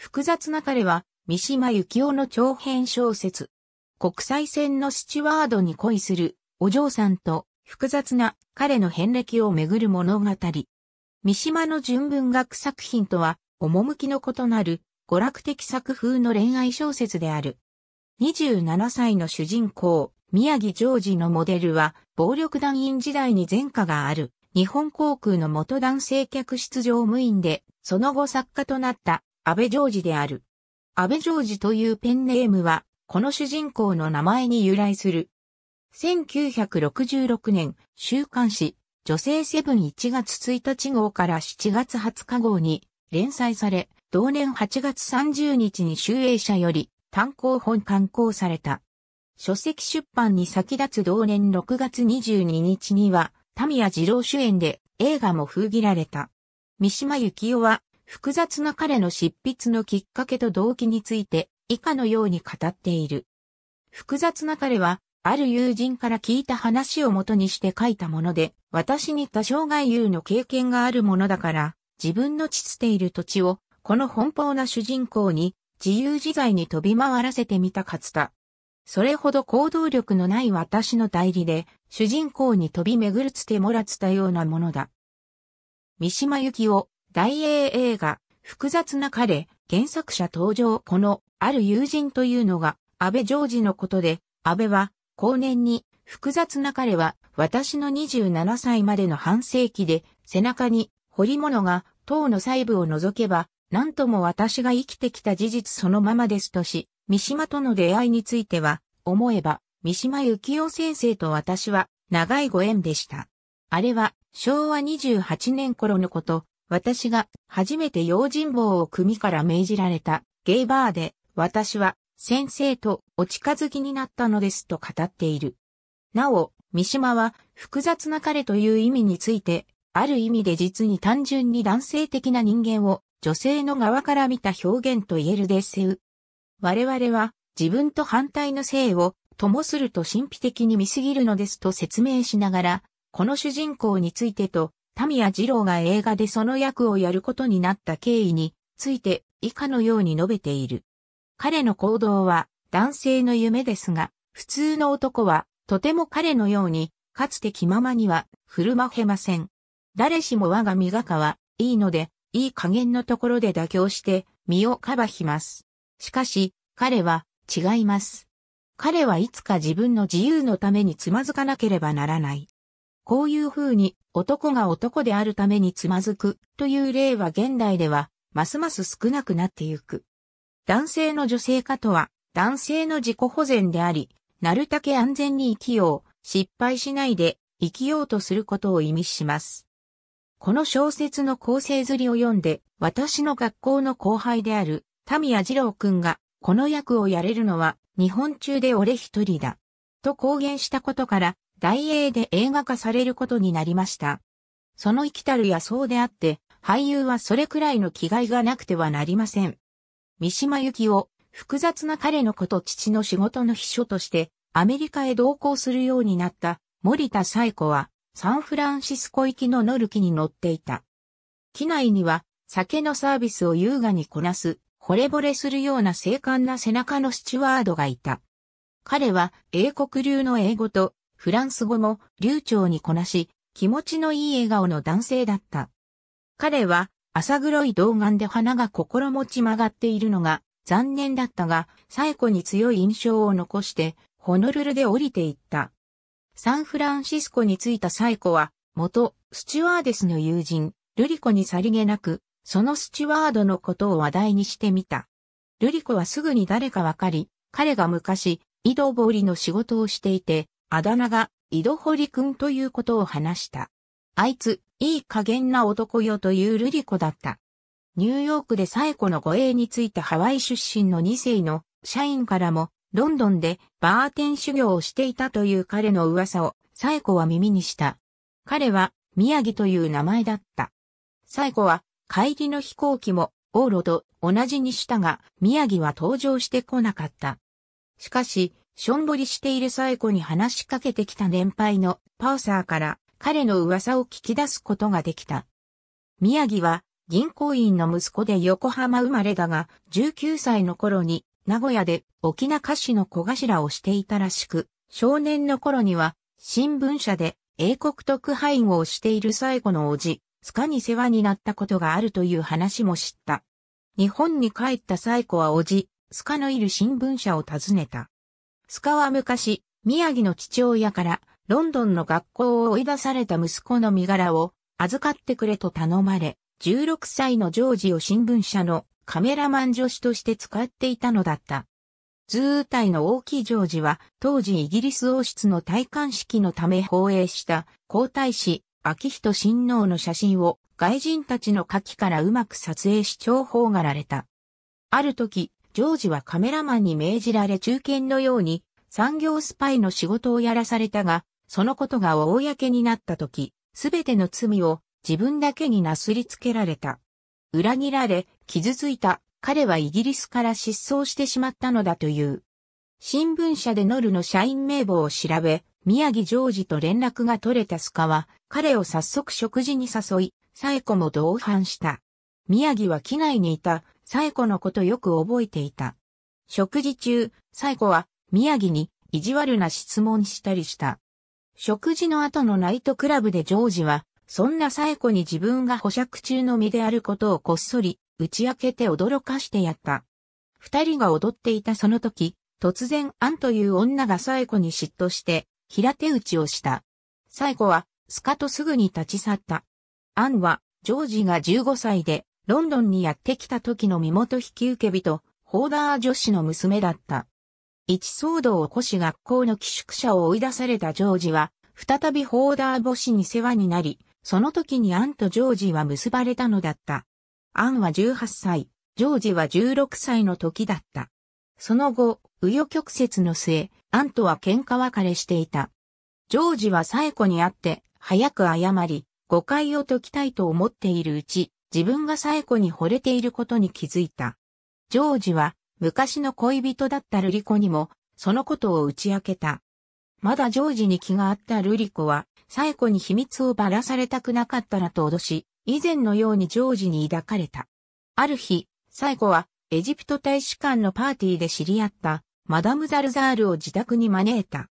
複雑な彼は、三島幸紀夫の長編小説。国際線のスチュワードに恋する、お嬢さんと、複雑な彼の遍歴をめぐる物語。三島の純文学作品とは、趣の異なる、娯楽的作風の恋愛小説である。27歳の主人公、宮城ジョージのモデルは、暴力団員時代に前科がある、日本航空の元男性客室乗務員で、その後作家となった安倍ジョージである。安倍ジョージというペンネームは、この主人公の名前に由来する。1966年、週刊誌、女性セブン1月1日号から7月20日号に連載され、同年8月30日に集英社より単行本刊行された。書籍出版に先立つ同年6月22日には、タミヤ二郎主演で映画も封切られた。三島由紀夫は複雑な彼の執筆のきっかけと動機について以下のように語っている。複雑な彼は、ある友人から聞いた話を元にして書いたもので、私に多少外遊の経験があるものだから、自分の地つている土地を、この奔放な主人公に、自由自在に飛び回らせてみたかつた。それほど行動力のない私の代理で、主人公に飛び巡るつてもらつたようなものだ。三島由紀夫、大英映画、複雑な彼、原作者登場この、ある友人というのが、安倍ジョージのことで、安倍は、後年に、複雑な彼は、私の27歳までの半世紀で、背中に、彫り物が、塔の細部を除けば、何とも私が生きてきた事実そのままですとし、三島との出会いについては、思えば、三島由紀夫先生と私は、長いご縁でした。あれは、昭和28年頃のこと、私が初めて用心棒を組から命じられたゲイバーで私は先生とお近づきになったのですと語っている。なお、三島は複雑な彼という意味について、ある意味で実に単純に男性的な人間を女性の側から見た表現と言えるデッセウ。我々は自分と反対の性をともすると神秘的に見すぎるのですと説明しながら、この主人公についてとミヤ二郎が映画でその役をやることになった経緯について以下のように述べている。彼の行動は男性の夢ですが、普通の男はとても彼のように、かつて気ままには振る舞えません。誰しも我が身がかはいいので、いい加減のところで妥協して身をかばひます。しかし、彼は違います。彼はいつか自分の自由のためにつまずかなければならない。こういう風に男が男であるためにつまずくという例は現代ではますます少なくなってゆく。男性の女性化とは男性の自己保全であり、なるたけ安全に生きよう、失敗しないで生きようとすることを意味します。この小説の構成ずりを読んで、私の学校の後輩である、タミヤ二郎くんが、この役をやれるのは、日本中で俺一人だ。と公言したことから、大英で映画化されることになりました。その生きたる野草であって、俳優はそれくらいの気概がなくてはなりません。三島由紀夫、複雑な彼のこと父の仕事の秘書として、アメリカへ同行するようになった森田彩子は、サンフランシスコ行きの乗る機に乗っていた。機内には、酒のサービスを優雅にこなす、惚れ惚れするような精悍な背中のスチュワードがいた。彼は英国流の英語とフランス語も流暢にこなし、気持ちのいい笑顔の男性だった。彼は朝黒い童顔で花が心持ち曲がっているのが残念だったが、最コに強い印象を残して、ホノルルで降りていった。サンフランシスコに着いたサエコは、元、スチュワーデスの友人、ルリコにさりげなく、そのスチュワードのことを話題にしてみた。ルリコはすぐに誰かわかり、彼が昔、井戸掘りの仕事をしていて、あだ名が、井戸堀くんということを話した。あいつ、いい加減な男よというルリ子だった。ニューヨークで最古の護衛についたハワイ出身の2世の社員からも、ロンドンでバーテン修行をしていたという彼の噂を、最古は耳にした。彼は、宮城という名前だった。最古は、帰りの飛行機も、往路と同じにしたが、宮城は登場してこなかった。しかし、しょんぼりしているサエコに話しかけてきた年配のパーサーから彼の噂を聞き出すことができた。宮城は銀行員の息子で横浜生まれだが、19歳の頃に名古屋で沖縄菓子の小頭をしていたらしく、少年の頃には新聞社で英国特派員をしている最後の叔父、スカに世話になったことがあるという話も知った。日本に帰った最古は叔父、スカのいる新聞社を訪ねた。スカは昔、宮城の父親からロンドンの学校を追い出された息子の身柄を預かってくれと頼まれ、16歳のジョージを新聞社のカメラマン助手として使っていたのだった。図体の大きいジョージは当時イギリス王室の戴冠式のため放映した皇太子、秋仁親王の写真を外人たちの下記からうまく撮影し重宝がられた。ある時、ジョージはカメラマンに命じられ中堅のように産業スパイの仕事をやらされたが、そのことが公になった時、すべての罪を自分だけになすりつけられた。裏切られ、傷ついた彼はイギリスから失踪してしまったのだという。新聞社でノルの社員名簿を調べ、宮城ジョージと連絡が取れたスカは、彼を早速食事に誘い、サエコも同伴した。宮城は機内にいた、エコのことよく覚えていた。食事中、エコは、宮城に、意地悪な質問したりした。食事の後のナイトクラブでジョージは、そんなエコに自分が保釈中の身であることをこっそり、打ち明けて驚かしてやった。二人が踊っていたその時、突然アンという女がエコに嫉妬して、平手打ちをした。エコは、スカとすぐに立ち去った。アンは、ジョージが15歳で、ロンドンにやってきた時の身元引受け人、ホーダー女子の娘だった。一騒動を起こし学校の寄宿舎を追い出されたジョージは、再びホーダー母子に世話になり、その時にアンとジョージは結ばれたのだった。アンは18歳、ジョージは16歳の時だった。その後、紆余曲折の末、アンとは喧嘩別れしていた。ジョージはサエコに会って、早く謝り、誤解を解きたいと思っているうち、自分がサエコに惚れていることに気づいた。ジョージは昔の恋人だったルリコにもそのことを打ち明けた。まだジョージに気があったルリコはサエコに秘密をばらされたくなかったらと脅し、以前のようにジョージに抱かれた。ある日、サエコはエジプト大使館のパーティーで知り合ったマダムザルザールを自宅に招いた。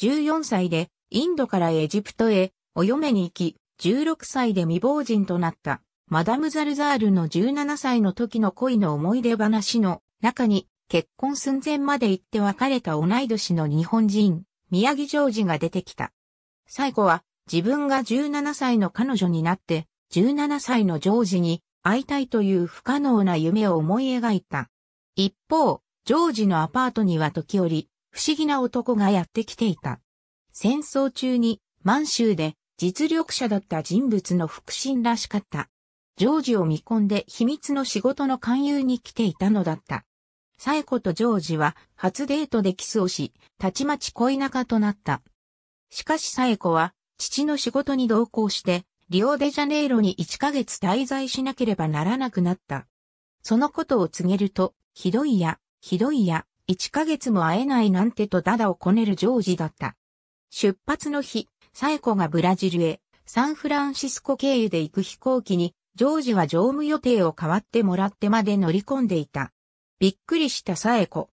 14歳でインドからエジプトへお嫁に行き、16歳で未亡人となった。マダム・ザルザールの17歳の時の恋の思い出話の中に、結婚寸前まで行って別れた同い年の日本人、宮城ジョージが出てきた。最後は、自分が17歳の彼女になって、17歳のジョージに会いたいという不可能な夢を思い描いた。一方、ジョージのアパートには時折、不思議な男がやってきていた。戦争中に満州で実力者だった人物の腹心らしかった。ジョージを見込んで秘密の仕事の勧誘に来ていたのだった。サエコとジョージは初デートでキスをし、たちまち恋仲となった。しかしサエコは父の仕事に同行して、リオデジャネイロに1ヶ月滞在しなければならなくなった。そのことを告げると、ひどいや、ひどいや、1ヶ月も会えないなんてとダダをこねるジョージだった。出発の日、サエコがブラジルへ、サンフランシスコ経由で行く飛行機にジョージは乗務予定を変わってもらってまで乗り込んでいた。びっくりしたサエコ。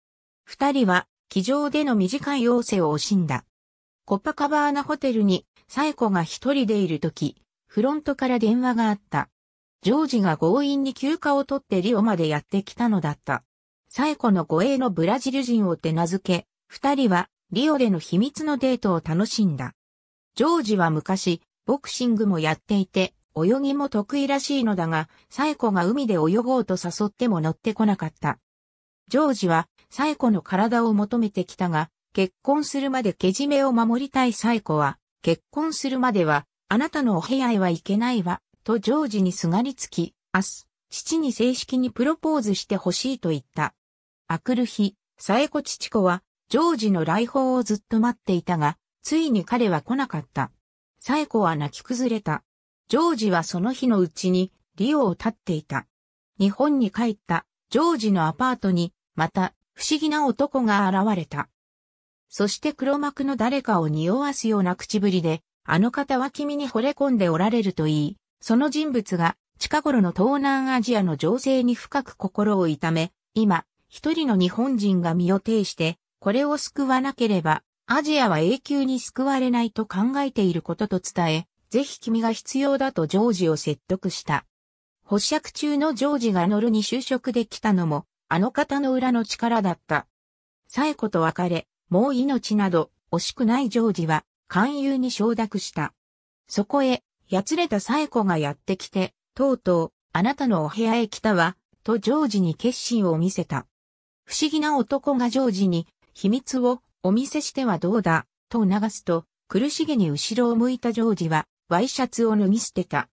二人は、機上での短い要請を惜しんだ。コッパカバーナホテルに、サエコが一人でいるとき、フロントから電話があった。ジョージが強引に休暇を取ってリオまでやってきたのだった。サエコの護衛のブラジル人を手名付け、二人はリオでの秘密のデートを楽しんだ。ジョージは昔、ボクシングもやっていて、泳ぎも得意らしいのだが、サエコが海で泳ごうと誘っても乗ってこなかった。ジョージは、サエコの体を求めてきたが、結婚するまでけじめを守りたいサエコは、結婚するまでは、あなたのお部屋へはいけないわ、とジョージにすがりつき、明日、父に正式にプロポーズしてほしいと言った。あくる日、サエコ父子は、ジョージの来訪をずっと待っていたが、ついに彼は来なかった。サエコは泣き崩れた。ジョージはその日のうちにリオを立っていた。日本に帰ったジョージのアパートに、また不思議な男が現れた。そして黒幕の誰かを匂わすような口ぶりで、あの方は君に惚れ込んでおられるといい、その人物が近頃の東南アジアの情勢に深く心を痛め、今、一人の日本人が身を挺して、これを救わなければ、アジアは永久に救われないと考えていることと伝え、ぜひ君が必要だとジョージを説得した。保釈中のジョージがノルに就職できたのも、あの方の裏の力だった。サエコと別れ、もう命など、惜しくないジョージは、勧誘に承諾した。そこへ、やつれたサエコがやってきて、とうとう、あなたのお部屋へ来たわ、とジョージに決心を見せた。不思議な男がジョージに、秘密をお見せしてはどうだ、と促すと、苦しげに後ろを向いたジョージは、ワイシャツを脱ぎ捨てた。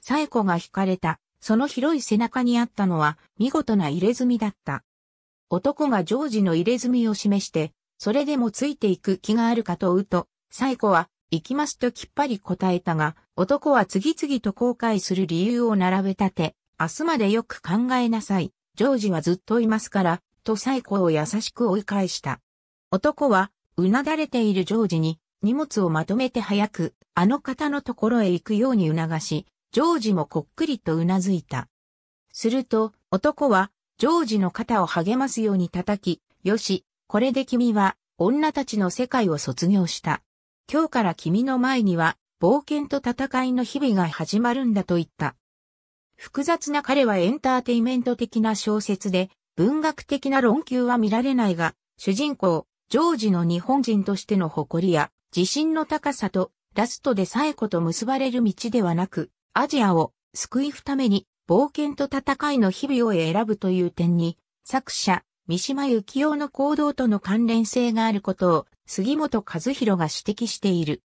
サエコが惹かれた、その広い背中にあったのは、見事な入れ墨だった。男がジョージの入れ墨を示して、それでもついていく気があるかと言うと、サエコは、行きますときっぱり答えたが、男は次々と後悔する理由を並べ立て、明日までよく考えなさい、ジョージはずっといますから、とサイコを優しく追い返した。男は、うなだれているジョージに、荷物をまとめて早く、あの方のところへ行くように促し、ジョージもこっくりとうなずいた。すると、男は、ジョージの肩を励ますように叩き、よし、これで君は、女たちの世界を卒業した。今日から君の前には、冒険と戦いの日々が始まるんだと言った。複雑な彼はエンターテイメント的な小説で、文学的な論求は見られないが、主人公、ジョージの日本人としての誇りや、自震の高さとラストでさえこと結ばれる道ではなく、アジアを救いふために冒険と戦いの日々を選ぶという点に、作者、三島由紀夫の行動との関連性があることを杉本和弘が指摘している。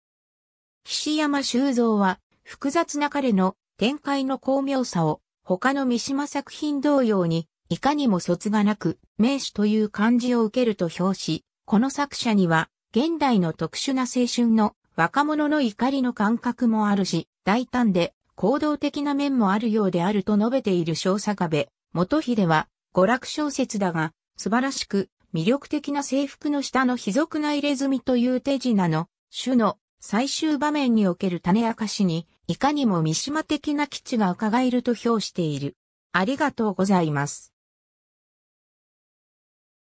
菱山修造は複雑な彼の展開の巧妙さを他の三島作品同様にいかにも卒がなく名手という感じを受けると評し、この作者には現代の特殊な青春の若者の怒りの感覚もあるし、大胆で行動的な面もあるようであると述べている小坂部、元秀は娯楽小説だが、素晴らしく魅力的な制服の下の卑族な入れ墨という手品の、種の最終場面における種明かしに、いかにも三島的な基地が伺えると評している。ありがとうございます。